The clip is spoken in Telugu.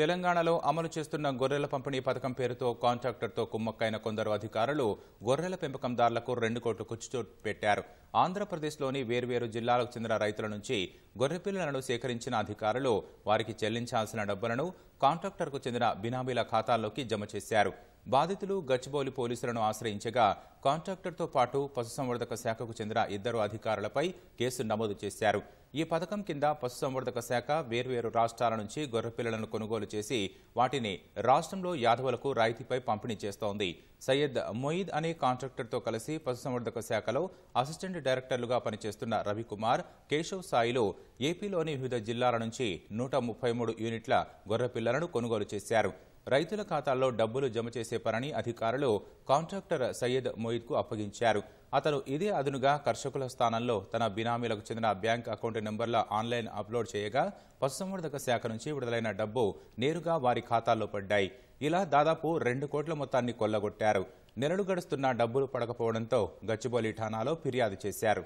తెలంగాణలో అమలు చేస్తున్న గొర్రెల పంపిణీ పథకం పేరుతో కాంట్రాక్టర్తో కుమ్మక్కైన కొందరు అధికారులు గొర్రెల పెంపకందారులకు రెండు కోట్లు కుచ్చిచోటు పెట్టారు ఆంధ్రప్రదేశ్లోని వేర్వేరు జిల్లాలకు చెందిన రైతుల నుంచి గొర్రెపిల్లలను సేకరించిన అధికారులు వారికి చెల్లించాల్సిన డబ్బులను కాంట్రాక్టర్కు చెందిన బినామీల ఖాతాల్లోకి జమ చేశారు బాధితులు గచ్చిబౌలి పోలీసులను ఆశ్రయించగా కాంట్రాక్టర్తో పాటు పశుసంవర్ధక శాఖకు చెందిన ఇద్దరు అధికారులపై కేసు నమోదు చేశారు ఈ పథకం కింద పశుసంవర్ధక శాఖ వేర్వేరు రాష్ట్రాల నుంచి గొర్రెపిల్లలను కొనుగోలు చేసి వాటిని రాష్ట్రంలో యాదవులకు రాయితీపై పంపిణీ చేస్తోంది సయ్యద్ మొయిద్ అనే కాంట్రాక్టర్తో కలిసి పశుసంవర్ధక శాఖలో అసిస్టెంట్ డైరెక్టర్లుగా పనిచేస్తున్న రవికుమార్ కేశవ్ సాయిలో ఏపీలోని వివిధ జిల్లాల నుంచి నూట ముప్పై మూడు యూనిట్ల గొర్రెపిల్లలను కొనుగోలు చేశారు రైతుల ఖాతాల్లో డబ్బులు జమ చేసే పనిని అధికారులు కాంట్రాక్టర్ సయ్యద్ మొయిద్కు అప్పగించారు అతను ఇదే అదునుగా కర్షకుల స్థానంలో తన బినామీలకు చెందిన బ్యాంక్ అకౌంట్ నెంబర్ల ఆన్లైన్ అప్లోడ్ చేయగా పశుసంవర్ధక శాఖ నుంచి విడుదలైన డబ్బు నేరుగా వారి ఖాతాల్లో పడ్డాయి ఇలా దాదాపు రెండు కోట్ల మొత్తాన్ని కొల్లగొట్టారు నెలలు గడుస్తున్న డబ్బులు పడకపోవడంతో గచ్చిబౌలి ఠాణాలో ఫిర్యాదు చేశారు